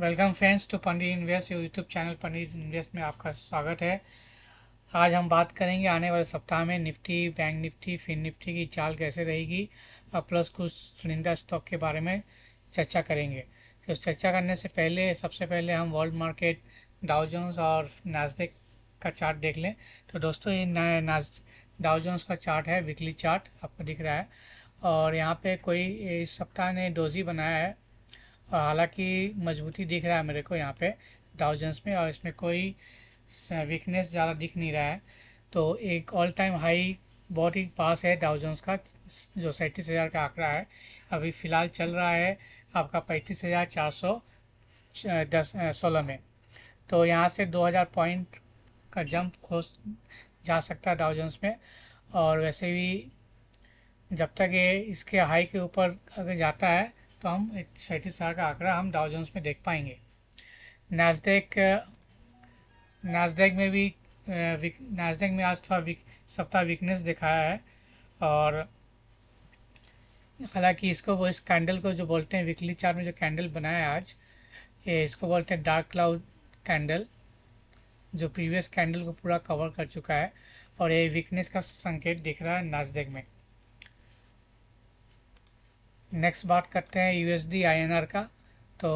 Welcome friends to Pandit invest YouTube channel Pandit invest में आपका स्वागत है आज हम बात करेंगे आने वाले सप्ताह में Nifty bank Nifty fin Nifty की चाल कैसे रहेगी और प्लस कुछ चुनिंदा स्टॉक के बारे में चर्चा करेंगे तो चर्चा करने से पहले सबसे पहले हम वर्ल्ड मार्केट डाउजोन्स और नाजदेक का चार्ट देख लें तो दोस्तों ये नाज डाउजोन्स का चार्ट है वीकली चार्ट आपको दिख रहा है और यहाँ पे कोई इस सप्ताह ने डोजी बनाया है हालांकि मजबूती दिख रहा है मेरे को यहाँ पे डाउजेंस में और इसमें कोई वीकनेस ज़्यादा दिख नहीं रहा है तो एक ऑल टाइम हाई बहुत ही पास है डाउजेंस का जो सैंतीस हज़ार का आंकड़ा है अभी फ़िलहाल चल रहा है आपका पैंतीस हज़ार चार सौ दस सोलह में तो यहाँ से दो हज़ार पॉइंट का जंप हो जा सकता है डाउजेंस में और वैसे भी जब तक ये इसके हाई के ऊपर अगर जाता है तो हम एक सैंतीस हज़ार का आंकड़ा हम डाउजोन्स में देख पाएंगे नैसडेक नैसडेक में भी नैसडेक में आज थोड़ा वीक सप्ताह वीकनेस दिखाया है और हालांकि इसको वो इस कैंडल को जो बोलते हैं वीकली चार्ट में जो कैंडल बनाया आज ये इसको बोलते हैं डार्क क्लाउड कैंडल जो प्रीवियस कैंडल को पूरा कवर कर चुका है और ये वीकनेस का संकेत दिख रहा है नाजडेक में नेक्स्ट बात करते हैं यू एस का तो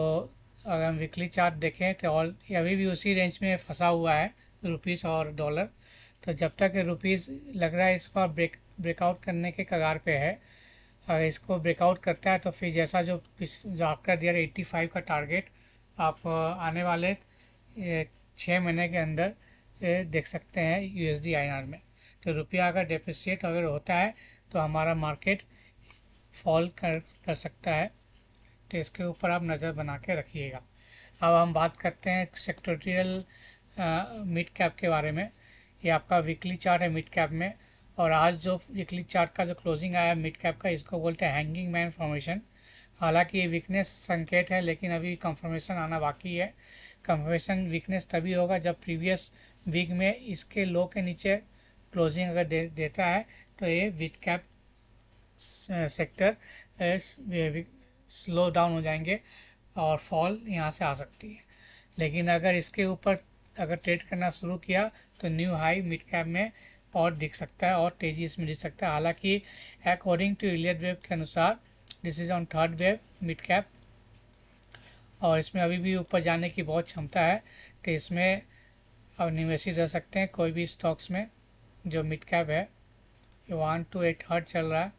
अगर हम वीकली चार्ट देखें तो ऑल अभी भी उसी रेंज में फंसा हुआ है रुपीस और डॉलर तो जब तक रुपीस लग रहा है इस पर ब्रेक ब्रेकआउट करने के कगार पे है अगर इसको ब्रेकआउट करता है तो फिर जैसा जो पिछ जो आपका दिया एट्टी फाइव का टारगेट आप आने वाले छः महीने के अंदर देख सकते हैं यू एस में तो रुपया अगर डेप्रिसिएट अगर होता है तो हमारा मार्केट फॉल कर कर सकता है तो इसके ऊपर आप नज़र बना के रखिएगा अब हम बात करते हैं सेक्टोरियल मिड कैप के बारे में ये आपका वीकली चार्ट है मिड कैप में और आज जो वीकली चार्ट का जो क्लोजिंग आया मिड कैप का इसको बोलते हैं हैंगिंग मैन फॉर्मेशन हालांकि ये वीकनेस संकेत है लेकिन अभी कंफर्मेशन आना बाकी है कंफर्मेशन वीकनेस तभी होगा जब प्रीवियस वीक में इसके लो के नीचे क्लोजिंग अगर दे देता है तो ये विट कैप सेक्टर स्लो डाउन हो जाएंगे और फॉल यहाँ से आ सकती है लेकिन अगर इसके ऊपर अगर ट्रेड करना शुरू किया तो न्यू हाई मिड कैप में और दिख सकता है और तेजी इसमें दिख सकता है हालांकि अकॉर्डिंग टू इलियट वेब के अनुसार this is on third wave mid cap और इसमें अभी भी ऊपर जाने की बहुत क्षमता है तो इसमें अब निवेशी रह सकते हैं कोई भी स्टॉक्स में जो मिड कैप है वन टू एट हर्ट चल रहा है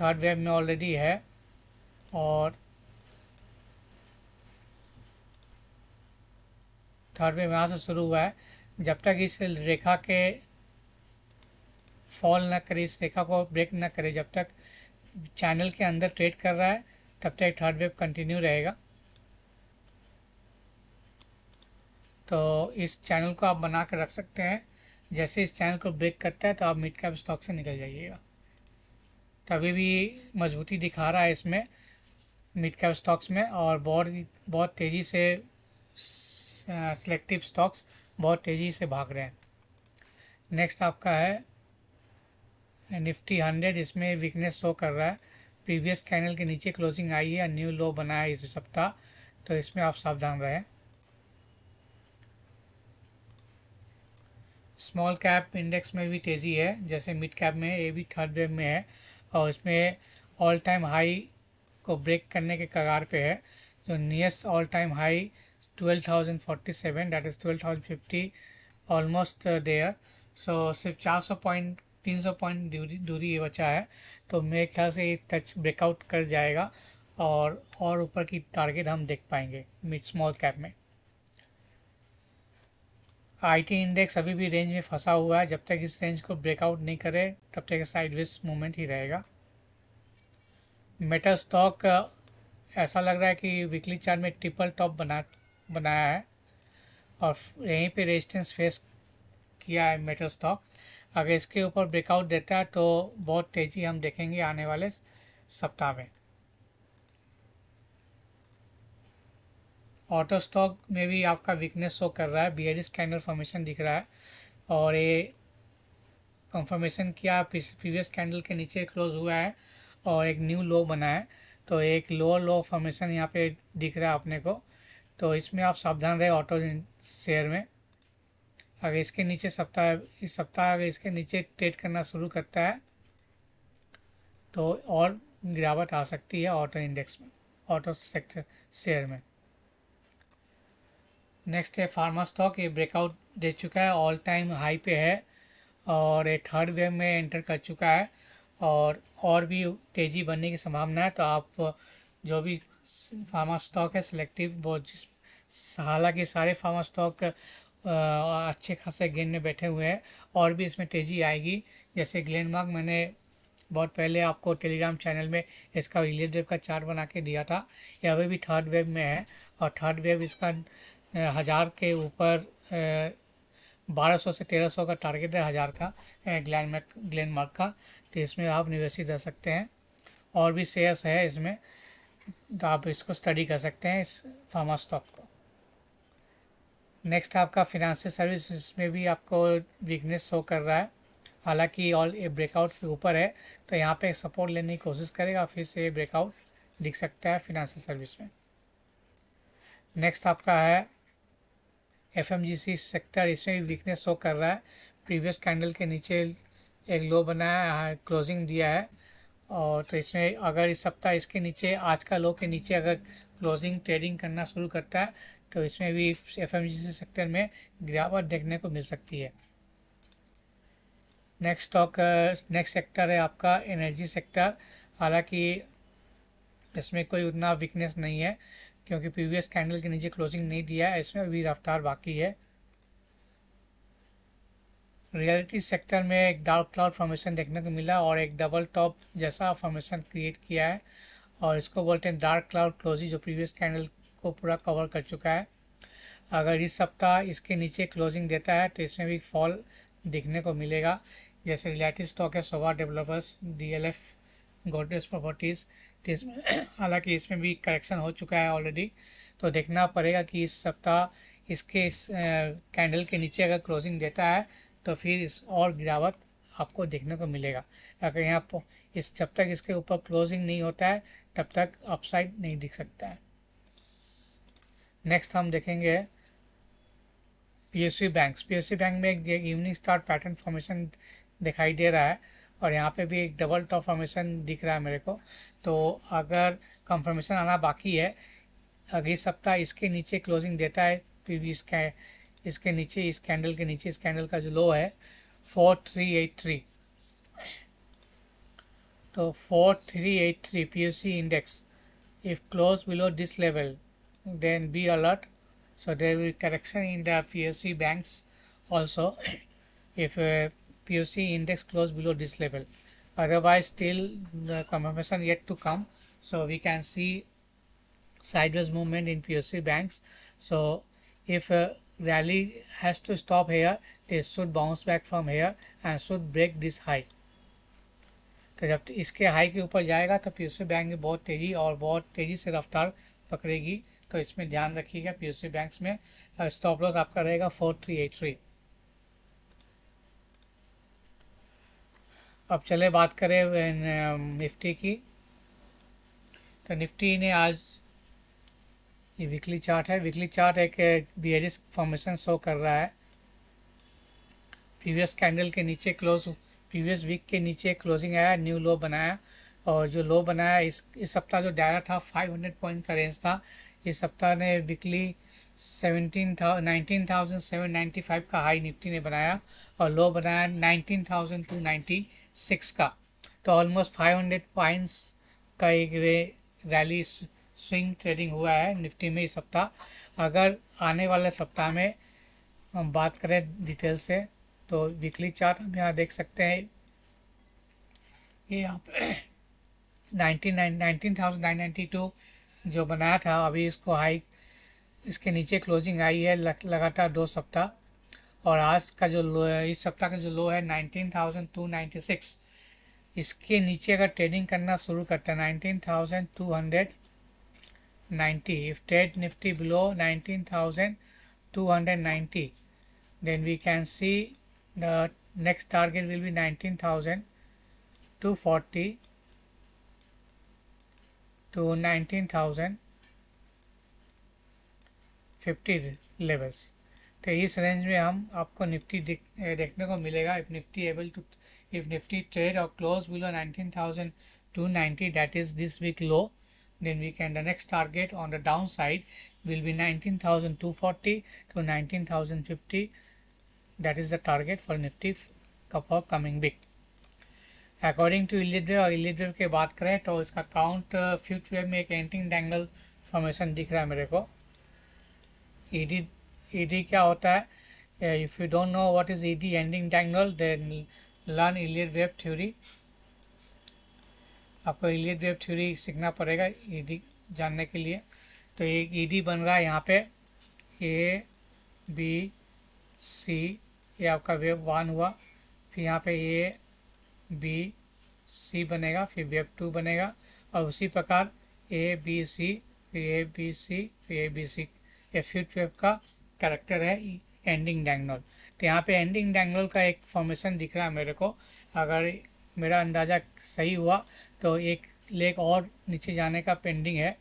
थर्ड वेब में ऑलरेडी है और थर्ड वेव यहाँ से शुरू हुआ है जब तक इस रेखा के फॉल ना करे इस रेखा को ब्रेक ना करे जब तक चैनल के अंदर ट्रेड कर रहा है तब तक थर्ड वेव कंटिन्यू रहेगा तो इस चैनल को आप बना कर रख सकते हैं जैसे इस चैनल को ब्रेक करता है तो आप मिड कैप स्टॉक से निकल जाइएगा तभी भी मजबूती दिखा रहा है इसमें मिड कैप स्टॉक्स में और बहुत बहुत तेज़ी से सिलेक्टिव स्टॉक्स बहुत तेज़ी से भाग रहे हैं नेक्स्ट आपका है निफ्टी हंड्रेड इसमें वीकनेस शो कर रहा है प्रीवियस कैनल के नीचे क्लोजिंग आई है न्यू लो बना है इस सप्ताह तो इसमें आप सावधान रहें स्मॉल कैप इंडेक्स में भी तेज़ी है जैसे मिड कैप में ये भी थर्ड वेव में है और इसमें ऑल टाइम हाई को ब्रेक करने के कगार पे है जो nearest all time high twelve thousand forty seven that is twelve thousand fifty almost there so सिर्फ चार सौ पॉइंट तीन सौ पॉइंट दूरी दूरी ये बचा है तो मेरे ख्याल से ये टच ब्रेकआउट कर जाएगा और और ऊपर की टारगेट हम देख पाएंगे मिड स्मॉल कैप में आईटी इंडेक्स अभी भी रेंज में फंसा हुआ है जब तक इस रेंज को ब्रेकआउट नहीं करे तब तक साइडवेज मूवमेंट ही रहेगा मेटा स्टॉक ऐसा लग रहा है कि वीकली चार्ट में ट्रिपल टॉप बना बनाया है और यहीं पे रेजिस्टेंस फेस किया है मेटल स्टॉक अगर इसके ऊपर ब्रेकआउट देता है तो बहुत तेज़ी हम देखेंगे आने वाले सप्ताह में ऑटो स्टॉक में भी आपका वीकनेस शो कर रहा है बियरिस कैंडल फॉर्मेशन दिख रहा है और ये कंफर्मेशन किया प्रीवियस कैंडल के नीचे क्लोज हुआ है और एक न्यू लो बना है तो एक लोअर लो फॉर्मेशन यहाँ पे दिख रहा है अपने को तो इसमें आप सावधान रहे ऑटो शेयर में अगर इसके नीचे सप्ताह इस सप्ताह अगर इसके नीचे ट्रेड करना शुरू करता है तो और गिरावट आ सकती है ऑटो इंडेक्स में ऑटो सेक्टर शेयर में नेक्स्ट है फार्मा स्टॉक ये ब्रेकआउट दे चुका है ऑल टाइम हाई पे है और ये थर्ड वेव में एंटर कर चुका है और और भी तेज़ी बनने की संभावना है तो आप जो भी फार्मा स्टॉक है सिलेक्टिव वो जिस हालांकि सारे फार्मा स्टॉक अच्छे खासे गेंद में बैठे हुए हैं और भी इसमें तेज़ी आएगी जैसे ग्लैंडमार्क मैंने बहुत पहले आपको टेलीग्राम चैनल में इसका इलेट वेव का चार्ट बना के दिया था यह अभी भी थर्ड वेव में है और थर्ड वेव इसका हज़ार के ऊपर बारह सौ से तेरह सौ का टारगेट है हज़ार का ग्लैन मैक ग्लैन मार्क का तो इसमें आप निवेश दे सकते हैं और भी शेयर्स है इसमें तो आप इसको स्टडी कर सकते हैं इस फार्मा स्टॉक को नेक्स्ट आपका फिनंशियल सर्विस इसमें भी आपको वीकनेस शो कर रहा है हालांकि ऑल ये ब्रेकआउट के ऊपर है तो यहाँ पे सपोर्ट लेने की कोशिश करेगा फिर से ये ब्रेकआउट दिख सकता है फिनेंशियल सर्विस में नेक्स्ट आपका है एफ सेक्टर इसमें भी वीकनेस शो कर रहा है प्रीवियस कैंडल के नीचे एक लो बनाया है क्लोजिंग दिया है और तो इसमें अगर इस सप्ताह इसके नीचे आज का लो के नीचे अगर क्लोजिंग ट्रेडिंग करना शुरू करता है तो इसमें भी एफ सेक्टर में गिरावट देखने को मिल सकती है नेक्स्ट स्टॉक नेक्स्ट सेक्टर है आपका एनर्जी सेक्टर हालांकि इसमें कोई उतना वीकनेस नहीं है क्योंकि प्रीवियस कैंडल के नीचे क्लोजिंग नहीं दिया है इसमें भी रफ्तार बाकी है रियलिटी सेक्टर में एक डार्क क्लाउड फॉर्मेशन देखने को मिला और एक डबल टॉप जैसा फॉर्मेशन क्रिएट किया है और इसको बोलते हैं डार्क क्लाउड क्लोजिंग जो प्रीवियस कैंडल को पूरा कवर कर चुका है अगर इस सप्ताह इसके नीचे क्लोजिंग देता है तो इसमें भी फॉल देखने को मिलेगा जैसे रिलेटिव स्टॉक है Sobha developers D L F Godrej properties इसमें हालांकि इसमें भी करेक्शन हो चुका है ऑलरेडी तो देखना पड़ेगा कि इस सप्ताह इसके इस कैंडल के नीचे अगर क्लोजिंग देता है तो फिर इस और गिरावट आपको देखने को मिलेगा अगर यहाँ इस जब तक इसके ऊपर क्लोजिंग नहीं होता है तब तक अपसाइड नहीं दिख सकता है नेक्स्ट हम देखेंगे सी बैंक सी बैंक में एक इवनिंग स्टार पैटर्न फॉर्मेशन दिखाई दे रहा है और यहाँ पे भी एक डबल टॉप फॉर्मेशन दिख रहा है मेरे को तो अगर कंफर्मेशन आना बाकी है अगले सप्ताह इसके नीचे क्लोजिंग देता है फिर भी इसके नीचे इस कैंडल के नीचे इस कैंडल का जो लो है फोर थ्री एट थ्री तो four three eight three P U C index if close below this level then be alert so there will in in the PSC banks also if POC index close below this level otherwise still the confirmation yet to come so we can see sideways movement in POC banks so if a rally has to stop here they should bounce back from here and should break this high तो जब इसके high के ऊपर जाएगा तो P bank भी बहुत तेज़ी और बहुत तेज़ी से रफ्तार पकड़ेगी तो इसमें ध्यान रखिएगा पी बैंक्स में स्टॉप लॉस आपका रहेगा फोर थ्री एट थ्री अब चले बात करें निफ्टी um, की तो निफ्टी ने आज ये वीकली चार्ट है वीकली चार्ट एक एडिस फॉर्मेशन शो कर रहा है प्रीवियस कैंडल के नीचे क्लोज प्रीवियस वीक के नीचे क्लोजिंग आया न्यू लो बनाया और जो लो बनाया इस इस सप्ताह जो डायरा था 500 पॉइंट का रेंज था इस सप्ताह ने वीकली सेवनटीन था nineteen thousand seven ninety five का हाई निफ्टी ने बनाया और लो बनाया nineteen thousand two ninety six का तो ऑलमोस्ट फाइव हंड्रेड पॉइंट्स का एक रे रैली स्विंग ट्रेडिंग हुआ है निफ्टी में इस सप्ताह अगर आने वाले सप्ताह में हम बात करें डिटेल से तो वीकली चार्ट हम यहाँ देख सकते हैं ये यहाँ पे nineteen nineteen thousand nine ninety two जो बनाया था अभी इसको हाई इसके नीचे क्लोजिंग आई है लगातार दो सप्ताह और आज का जो लो है इस सप्ताह का जो लो है nineteen thousand two ninety six इसके नीचे अगर ट्रेडिंग करना शुरू करते हैं nineteen thousand two hundred ninety if trade Nifty below nineteen thousand two hundred ninety we can see then target will be the thousand two forty two nineteen thousand fifty levels. तो इस range में हम आपको Nifty देखने को मिलेगा if Nifty able to if Nifty trade और close below nineteen thousand two 19,290 that is this week low then we can the next target on the down side will be nineteen thousand two forty two nineteen thousand fifty that is the target for Nifty for coming week according to Elliott और Elliott की बात करें तो इसका count fifth web में एक एंटिंग dangle formation दिख रहा है मेरे को ईडी ED क्या होता है if you don't know what is ED ending diagonal then learn Elliott wave theory आपको इलियड वेब थ्योरी सीखना पड़ेगा ईडी e जानने के लिए तो एक ईडी e बन रहा है यहाँ पे ए बी सी ये आपका वेब वन हुआ फिर यहाँ पे ए बी सी बनेगा फिर वेब टू बनेगा और उसी प्रकार ए बी सी फिर ए बी सी फिर ए बी सी ये फिफ्थ वेब का करेक्टर है एंडिंग e- डैंगनोल तो यहाँ पे एंडिंग डैंगनोल का एक फॉर्मेशन दिख रहा है मेरे को अगर मेरा अंदाज़ा सही हुआ तो एक लेक और नीचे जाने का पेंडिंग है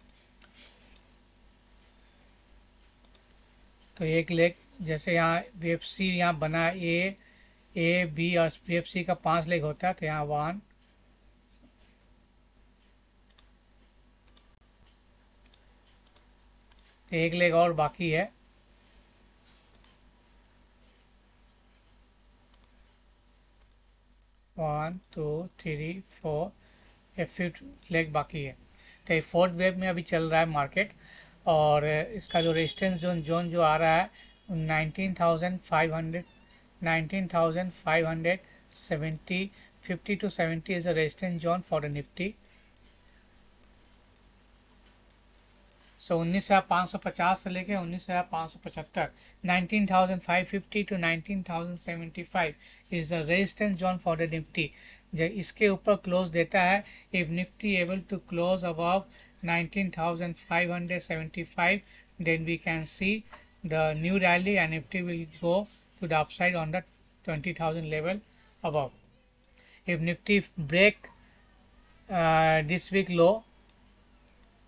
तो एक लेक जैसे यहाँ बी एफ सी यहाँ बना ए ए बी और बी एफ सी का पांच लेक होता है तो यहाँ वन तो एक लेग और बाकी है वन टू थ्री फोर ये फिफ्थ लेग बाकी है तो ये फोर्थ वेब में अभी चल रहा है मार्केट और इसका जो रेजिस्टेंस जोन जोन जो आ रहा है nineteen thousand five hundred nineteen thousand five hundred seventy fifty to seventy is a resistance zone for the Nifty so उन्नीस हज़ार पाँच सौ पचास से लेकर उन्नीस हज़ार पाँच सौ पचहत्तर nineteen thousand five fifty to nineteen thousand seventy five is the resistance zone for the Nifty इसके ऊपर क्लोज देता है if Nifty able to close above thousand five hundred five then we can see the new rally and Nifty will go to the upside on the twenty thousand level above if Nifty break this week low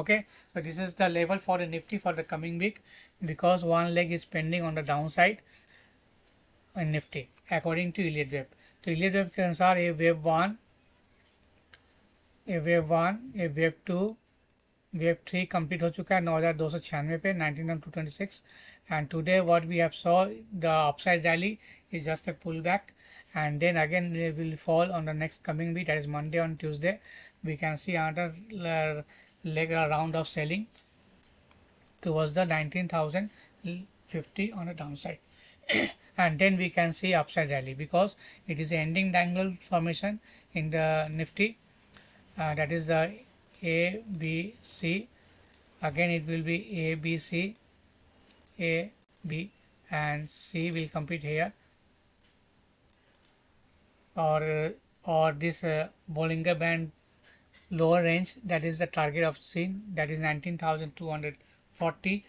okay so this is the level for the nifty for the coming week because one leg is pending on the downside in nifty according to Elliott web So Elliott web can say a wave one, a wave one, a wave two, wave three complete हो चुका है नौ हज़ार दो सौ छियानवे पे nineteen two twenty six and today what we have saw the and then again we will fall on the next coming week that is monday on tuesday we can see another uh, leg round of selling towards the 19,050 on a downside and then we can see upside rally because it is ending dangle formation in the nifty uh, that is the a b c again it will be a b c a b and c will compete here or or this uh, bollinger band lower range that is the target of seen that is 19,240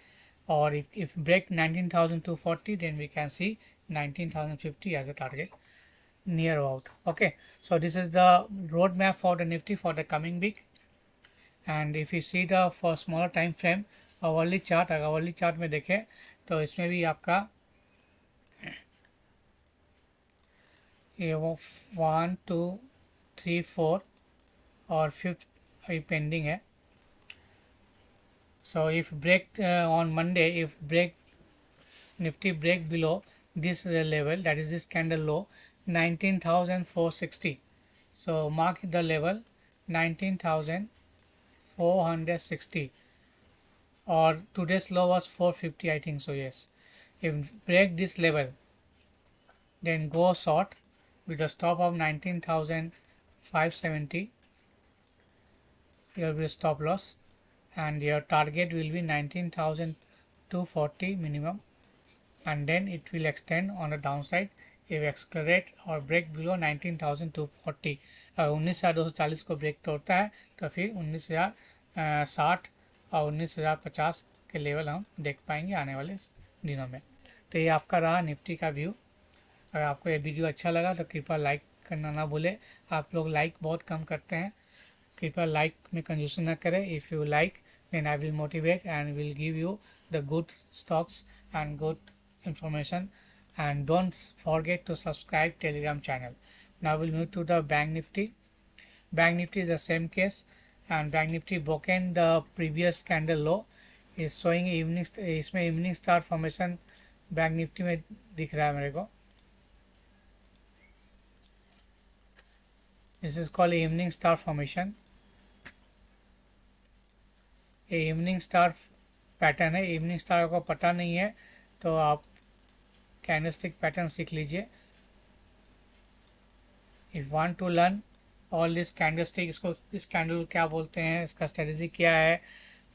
or if, if break 19,240 then we can see 19,050 as a target near out okay so this is the roadmap for the nifty for the coming week and if you see the for smaller time frame hourly chart hourly chart may में देखें तो इसमें भी आपका ये वो one two three और fifth अभी पेंडिंग है so if break on Monday if break Nifty break below this level that is this candle low four sixty so mark the level thousand four hundred sixty और two days low was four fifty I think so yes if break this level then go short with the stop of 19,570 your will stop loss and your target will be 19,240 minimum and then it will extend on the downside if accelerate और break below 19,240 अगर uh, उन्नीस हज़ार दो सौ चालीस को break तोड़ता है तो फिर उन्नीस हज़ार uh, साठ और उन्नीस हज़ार पचास के लेवल हम देख पाएंगे आने वाले दिनों में तो ये आपका रहा निफ्टी का व्यू अगर आपको ये वीडियो अच्छा लगा तो कृपया लाइक करना ना भूले आप लोग लाइक बहुत कम करते हैं कृपया लाइक में कंजूसन ना करें if you like then I will motivate and will give you the good stocks and good information and don't forget to subscribe Telegram channel now will move to the bank Nifty bank Nifty is the same case and bank Nifty broken the previous candle low is showing evening इसमें evening star formation bank Nifty में दिख रहा है मेरे को this is called evening star formation ये evening star pattern है evening star को पता नहीं है तो आप कैंडलस्टिक पैटर्न सीख लीजिए if want to learn all this candlestick इसको इस कैंडल क्या बोलते हैं इसका स्ट्रेटजी क्या है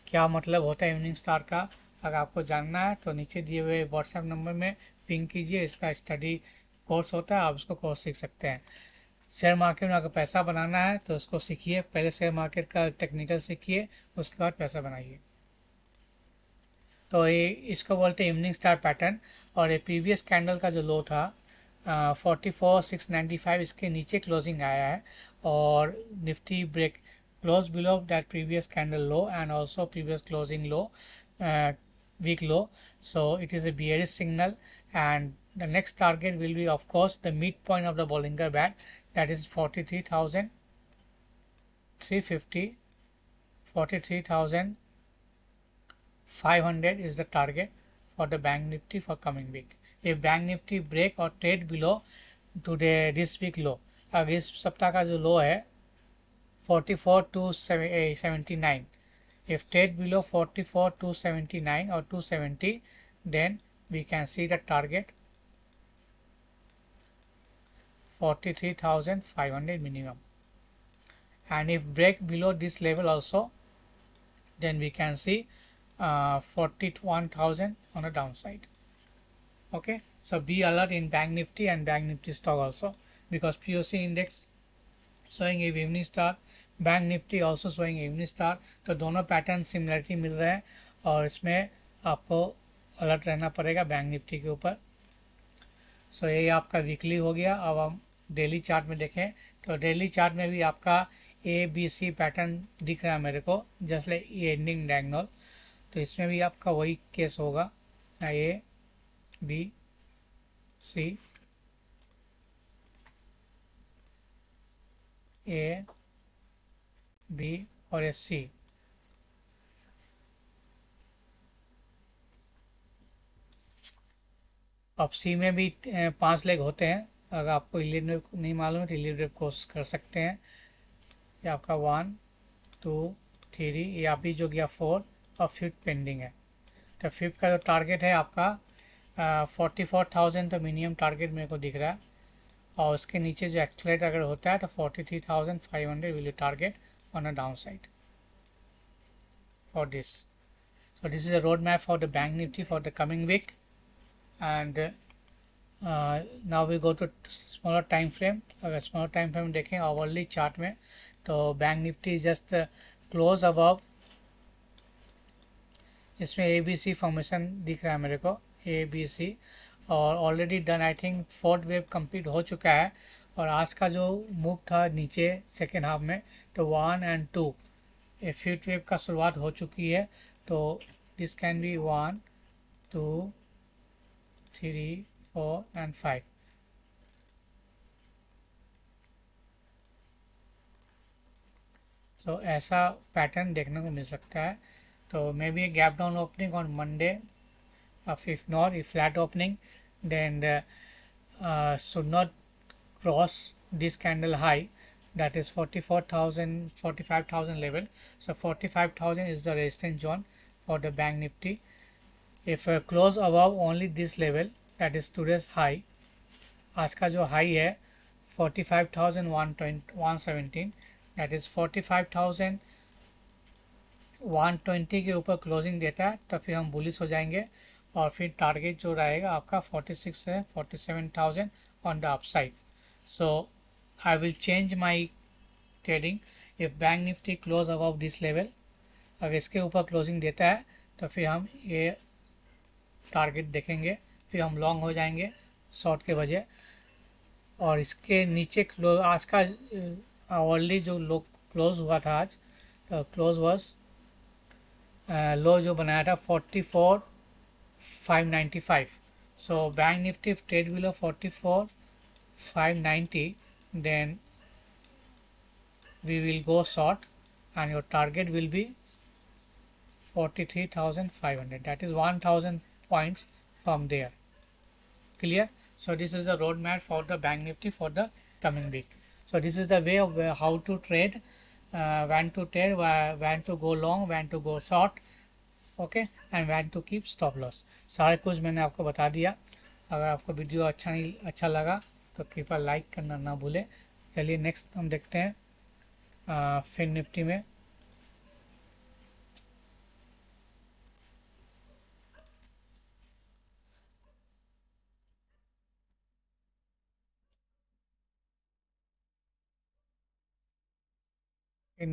क्या मतलब होता है इवनिंग स्टार का अगर आपको जानना है तो नीचे दिए हुए व्हाट्सएप नंबर में पिंग कीजिए इसका स्टडी कोर्स होता है आप उसको कोर्स सीख सकते हैं शेयर मार्केट में अगर पैसा बनाना है तो उसको सीखिए पहले शेयर मार्केट का टेक्निकल सीखिए उसके बाद पैसा बनाइए तो ये इसको बोलते हैं इवनिंग स्टार पैटर्न और ये प्रीवियस कैंडल का जो लो था forty four six ninety five इसके नीचे क्लोजिंग आया है और Nifty break close below that previous candle low and also previous closing low week low so it is a bearish signal and the next target will be of course the midpoint of the Bollinger Band that is 43,350 43,500 is the target for the bank nifty for coming week if bank nifty break or trade below today this week low अब इस सप्ताह का जो 44 to 79 if trade below 44 seventy-nine or 270 then we can see the target 43,500 minimum and if break below this level also then we can see uh, 41,000 on the downside okay so be alert in bank nifty and bank nifty stock also because poc index showing a evening star bank Nifty also showing evening star तो दोनों pattern similarity मिल रहे हैं और इसमें आपको alert रहना पड़ेगा bank Nifty के ऊपर सो so, यही आपका वीकली हो गया अब हम डेली चार्ट में देखें तो डेली चार्ट में भी आपका ए बी सी पैटर्न दिख रहा है मेरे को जस्ट ये एंडिंग डायगनल तो इसमें भी आपका वही केस होगा A B C A B और एस सी अब सी में भी पांच लेग होते हैं अगर आपको ड्रेप नहीं मालूम है तो ड्रेप कोर्स कर सकते हैं ये आपका वन टू थ्री ये अभी जो गया फोर और फिफ्थ पेंडिंग है तो फिफ्थ का जो टारगेट है आपका फोर्टी फोर थाउजेंड तो मिनिमम टारगेट मेरे को दिख रहा है और उसके नीचे जो एक्सलेट अगर होता है तो forty three thousand five hundred will you target on a down side for this so this is a road map for the bank Nifty for the coming week and now we go to smaller time frame अगर smaller time frame देखें hourly chart में तो bank Nifty just close above इसमें A B C formation दिख रहा है मेरे को ए बी सी और already done I think fourth wave complete हो चुका है और आज का जो मूव था नीचे सेकेंड हाफ में तो वन एंड टू ये फिफ्थ वेव का शुरुआत हो चुकी है तो this can be one two three 4 and 5. so, ऐसा पैटर्न देखने को मिल सकता है तो maybe gap down opening on Monday if not if flat opening then the should not cross this candle high that is 44,000 45,000 level so 45,000 is the resistance zone for the bank nifty if uh, close above only this level that is today's high आज का जो high है forty five thousand one twenty one seventeen that is forty five thousand one twenty के ऊपर closing देता है तो फिर हम बुलिस हो जाएंगे और फिर टारगेट जो रहेगा आपका फोर्टी सिक्स है forty seven thousand on the upside so I will change my trading if Bank Nifty close above this level अगर इसके ऊपर क्लोजिंग देता है तो फिर हम ये टारगेट देखेंगे पे हम लॉन्ग हो जाएंगे शॉर्ट के वजह और इसके नीचे क्लोज आज का ओनली जो लो क्लोज हुआ था आज तो क्लोज वॉज लो जो बनाया था forty four five ninety five so Bank Nifty trade below forty four five ninety then your target will be forty three thousand five hundred that is one thousand points from there clear so this is the map for the bank nifty for the coming week so this is the way of uh, how to trade uh, when to trade when to go long when to go short okay and when to keep stop loss सारा कुछ मैंने आपको बता दिया अगर आपको video अच्छा नहीं अच्छा लगा तो कृपया लाइक करना ना भूलें चलिए नेक्स्ट हम देखते हैं फिन निफ्टी में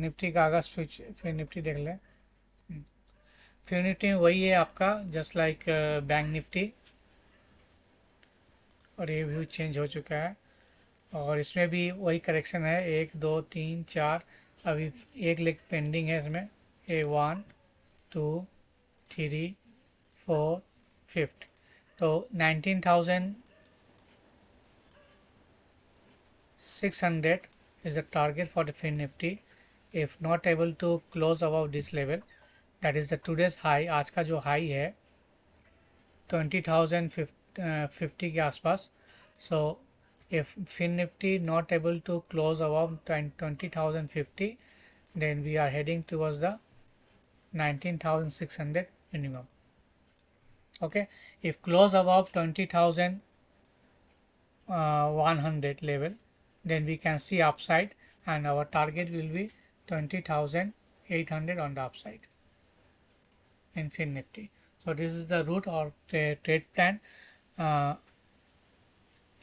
निफ्टी का अगस्त स्विच फिर निफ्टी देख लें हम्म। फिर निफ्टी वही है आपका जस्ट लाइक बैंक निफ्टी और ये व्यू चेंज हो चुका है और इसमें भी वही करेक्शन है एक दो तीन चार अभी एक लेग पेंडिंग है इसमें a one two three four fifth तो nineteen thousand six hundred is the target for the Fin Nifty if not able to close above this level that is the today's high आज का जो high है 20,050 uh, के आसपास so if fin nifty not able to close above 20,050 then we are heading towards the 19,600 minimum okay if close above 20,100 uh, level then we can see upside and our target will be 20,800 on the upside in Fin Nifty. So this is the route or tra trade plan. Uh,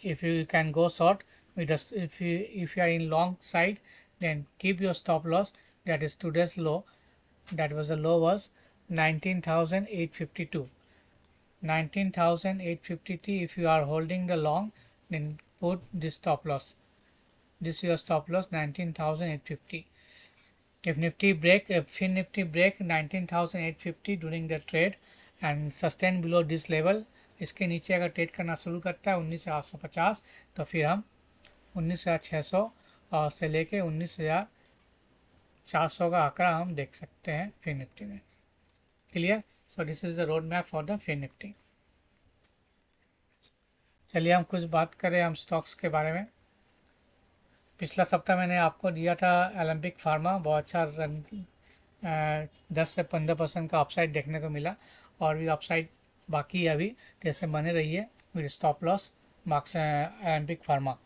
if you can go short, we just if you if you are in long side, then keep your stop loss. That is today's low. That was the low was 19,852. 19,853. If you are holding the long, then put this stop loss. This is your stop loss 19,850. if nifty break if fin nifty break 19850 during the trade and sustain below this level इसके नीचे अगर trade करना शुरू करता है उन्नीस हज़ार सौ पचास तो फिर हम उन्नीस हज़ार छः सौ और से लेके उन्नीस हज़ार चार सौ का आंकड़ा हम देख सकते हैं फिन निफ्टी में clear so this is the road map for the Fin Nifty चलिए हम कुछ बात करें हम स्टॉक्स के बारे में पिछला सप्ताह मैंने आपको दिया था ओलंपिक फार्मा बहुत अच्छा रन दस से पंद्रह परसेंट का अपसाइड देखने को मिला और भी अपसाइड बाकी है अभी जैसे तो बने रही है with stop loss marks Olympic pharma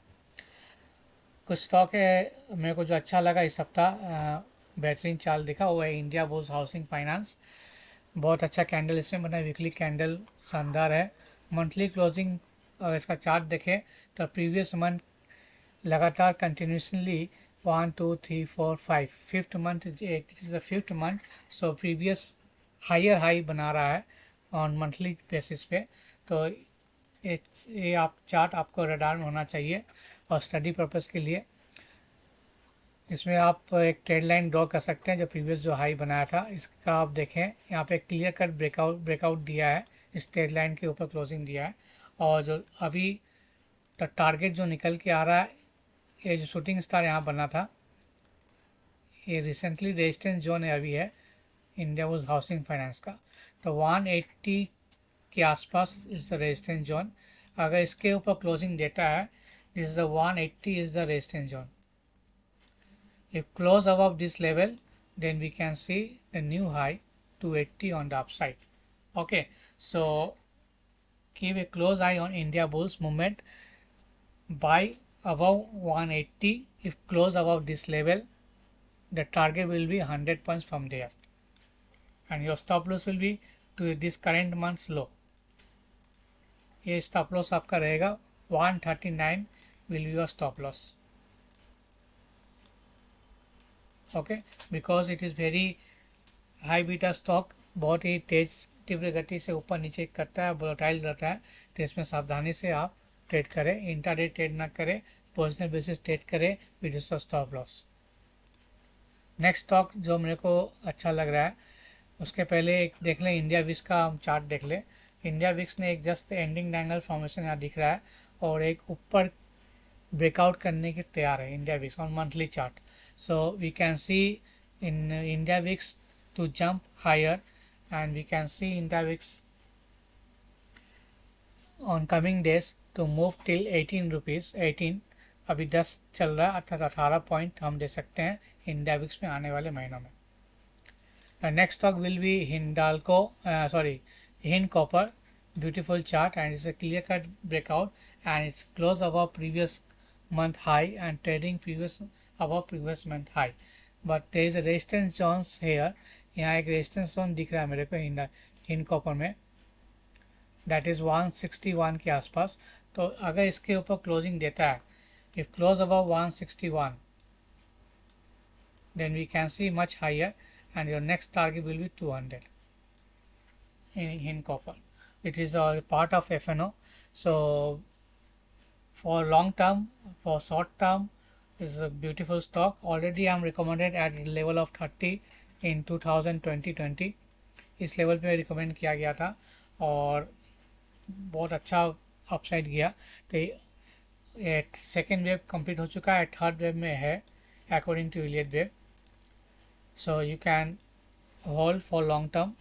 कुछ स्टॉक है मेरे को जो अच्छा लगा इस सप्ताह बेहतरीन चाल दिखा वो है इंडिया बोज हाउसिंग फाइनेंस बहुत अच्छा कैंडल इसमें बना वीकली कैंडल शानदार है मंथली क्लोजिंग इसका चार्ट देखें तो प्रीवियस मंथ लगातार continuously one two three four five fifth month is is this fifth month so previous higher high बना रहा है ऑन मंथली बेसिस पे तो ये आप चार्ट आपको रडार में होना चाहिए और स्टडी पर्पज़ के लिए इसमें आप एक ट्रेड लाइन ड्रॉ कर सकते हैं जो प्रीवियस जो हाई बनाया था इसका आप देखें यहाँ पे क्लियर कट ब्रेकआउट ब्रेकआउट दिया है इस ट्रेड लाइन के ऊपर क्लोजिंग दिया है और जो अभी टारगेट जो निकल के आ रहा है ये जो शूटिंग स्टार यहाँ बना था ये रिसेंटली रेजिस्टेंस जोन है अभी है इंडिया वुज हाउसिंग फाइनेंस का तो 180 के आसपास इज द रेजिस्टेंस जोन अगर इसके ऊपर क्लोजिंग डेटा है this is the 180 eighty is the resistance zone if close above this level then we can see the new high two eighty on the upside okay so keep a close eye on India Bulls movement buy above 180 if close above this level the target will be 100 points from there and your stop loss will be to this current month's low ये stop loss आपका रहेगा 139 will be your stop loss okay because it is very high beta stock बहुत ही तेज तीव्र गति से ऊपर नीचे करता है बोलोटाइल रहता है तो इसमें सावधानी से आप ट्रेड करें इंट्राडे ट्रेड ना करें पोजिशनल बेसिस ट्रेड करें with stop loss next stock जो मेरे को अच्छा लग रहा है उसके पहले एक देख लें इंडिया विक्स का हम चार्ट देख लें इंडिया विक्स ने एक जस्ट एंडिंग डैंगल फॉर्मेशन यहाँ दिख रहा है और एक ऊपर ब्रेकआउट करने के तैयार है India VIX on monthly chart so we can see in India VIX to jump higher and we can see India VIX on coming days to move till eighteen rupees eighteen अभी दस चल रहा है अर्थात अठारह पॉइंट हम दे सकते हैं इंडाविक्स में आने वाले महीनों में next stock will be Hindalco sorry Hind Copper beautiful chart and it's a clear cut breakout and it's close above previous month high and trading previous above previous month high but there is resistance zones here यहाँ एक resistance zone दिख रहा है मेरे को Hind Copper में that is one sixty one के आसपास तो अगर इसके ऊपर क्लोजिंग देता है if close above one sixty one then we can see much higher and your next target will be two hundred in in copper it is part of F N O so for long term for short term is a beautiful stock already I am recommended at level of thirty in two thousand twenty twenty इस लेवल पर recommend किया गया था और बहुत अच्छा upside गया तो सेकेंड वेब कंप्लीट हो चुका है थर्ड वेब में है according to Elliott wave so you can hold for long term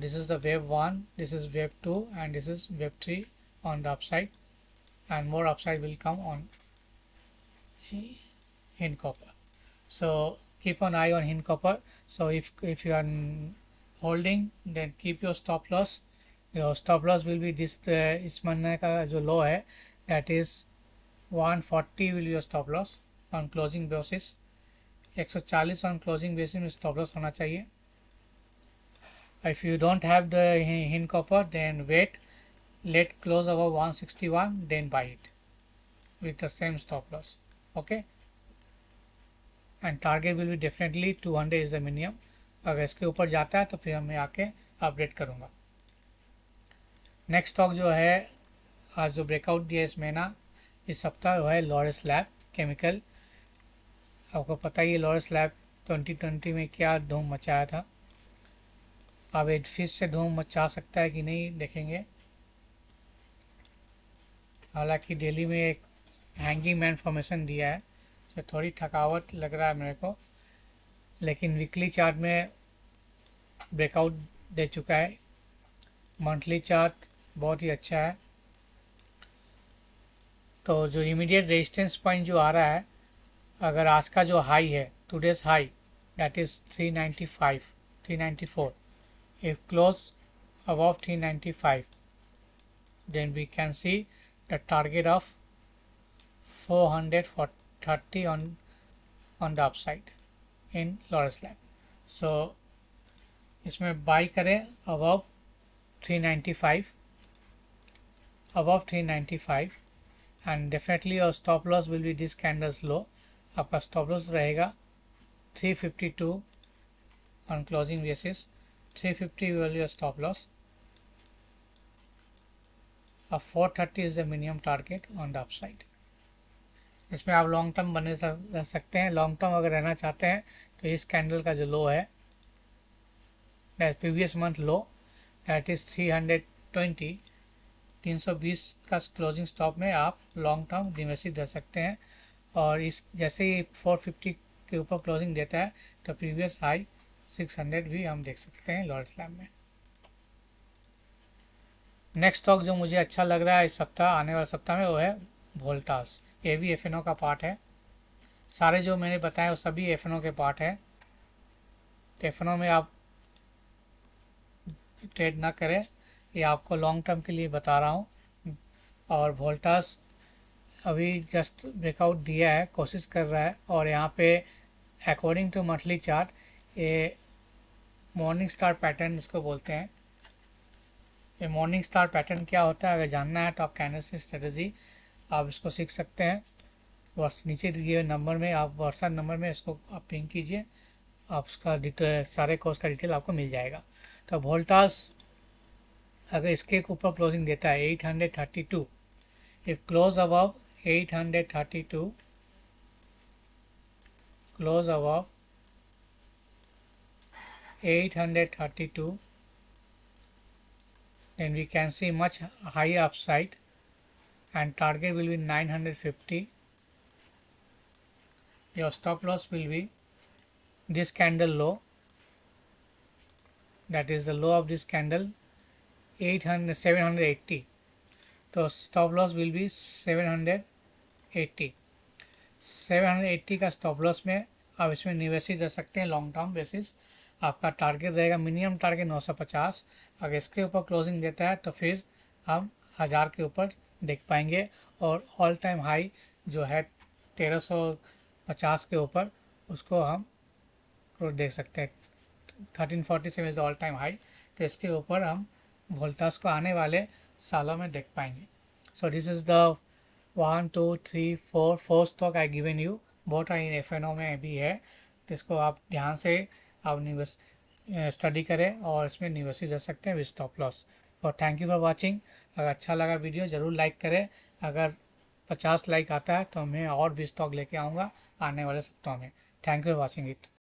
this is the wave one this is wave two and this is wave three on the upside and more upside will come on Hind Copper so keep on eye on Hind Copper so if if you are holding then keep your stop loss your stop loss will be this uh, इस महीने का जो low है that is 140 will your stop loss on closing basis 140 on closing basis में stop loss होना चाहिए if you don't have the Hind Copper then wait let close above 161 then buy it with the same stop loss okay and target will be definitely 200 is the minimum अगर इसके ऊपर जाता है तो फिर मैं आके अपडेट करूँगा नेक्स्ट स्टॉक जो है आज जो ब्रेकआउट दिया इस महीना इस सप्ताह वो है लॉरेंस लैब केमिकल आपको पता ही है लॉरेंस लैब 2020 में क्या धूम मचाया था अब एड फिर से धूम मचा सकता है कि नहीं देखेंगे हालांकि डेली में एक हैंगिंग मैन फॉर्मेशन दिया है तो थोड़ी थकावट लग रहा है मेरे को लेकिन वीकली चार्ट में ब्रेकआउट दे चुका है मंथली चार्ट बहुत ही अच्छा है तो जो इमीडिएट रेजिस्टेंस पॉइंट जो आ रहा है अगर आज का जो हाई है two days high that is 395, 394, if close above 395, then we can see the target of 440 on on the side in लॉरेंस लैंड सो इसमें बाई करें above 395 above 395 and definitely your stop loss will be this candle's low आपका stop loss रहेगा 352 on closing basis 350 be your stop loss अब 430 is the minimum target on the upside इसमें आप लॉन्ग टर्म बने रह सकते हैं लॉन्ग टर्म अगर रहना चाहते हैं तो इस कैंडल का जो लो है previous month low that is 320 320 का क्लोजिंग स्टॉप में आप लॉन्ग टर्म निवेशित दे सकते हैं और इस जैसे ही 450 के ऊपर क्लोजिंग देता है तो प्रीवियस हाई 600 भी हम देख सकते हैं लॉर्ड स्लैम में नेक्स्ट स्टॉक जो मुझे अच्छा लग रहा है इस सप्ताह आने वाले सप्ताह में वो है वोल्टास ये भी एफ का पार्ट है सारे जो मैंने बताए वो सभी एफ के पार्ट है एफ में आप ट्रेड ना करें ये आपको लॉन्ग टर्म के लिए बता रहा हूँ और वोल्टास अभी जस्ट ब्रेकआउट दिया है कोशिश कर रहा है और यहाँ पे अकॉर्डिंग टू मंथली चार्ट ये मॉर्निंग स्टार पैटर्न इसको बोलते हैं ये मॉर्निंग स्टार पैटर्न क्या होता है अगर जानना है तो आप कैन से स्ट्रेटजी आप इसको सीख सकते हैं वर्ष नीचे दिए नंबर में आप व्हाट्सएप नंबर में इसको आप पिंक कीजिए आप उसका डिटेल सारे कोर्स का डिटेल आपको मिल जाएगा तो वोल्टास अगर इसके ऊपर क्लोजिंग देता 832 if close above 832 close above 832 then we can see much higher upside and target will be 950 your stop loss will be this candle low that is the low of this candle 780 तो stop loss will be 780 780 का stop loss में आप इसमें निवेश कर सकते हैं long term basis आपका टारगेट रहेगा मिनिमम टारगेट 950 अगर इसके ऊपर क्लोजिंग देता है तो फिर हम हज़ार के ऊपर देख पाएंगे और ऑल टाइम हाई जो है 1350 के ऊपर उसको हम देख सकते हैं thirteen forty seven is all time high तो इसके ऊपर हम वोल्टास को आने वाले सालों में देख पाएंगे so this is the one two three four four stock I given you बहुत सारी एफ एन ओ में भी है जिसको आप ध्यान से आप निवेश स्टडी करें और इसमें निवेशित रह सकते हैं विद स्टॉप लॉस और थैंक यू फॉर वाचिंग अगर अच्छा लगा वीडियो ज़रूर लाइक करें अगर पचास लाइक आता है तो मैं और भी स्टॉक लेके आऊँगा आने वाले सप्ताह में thank you for watching it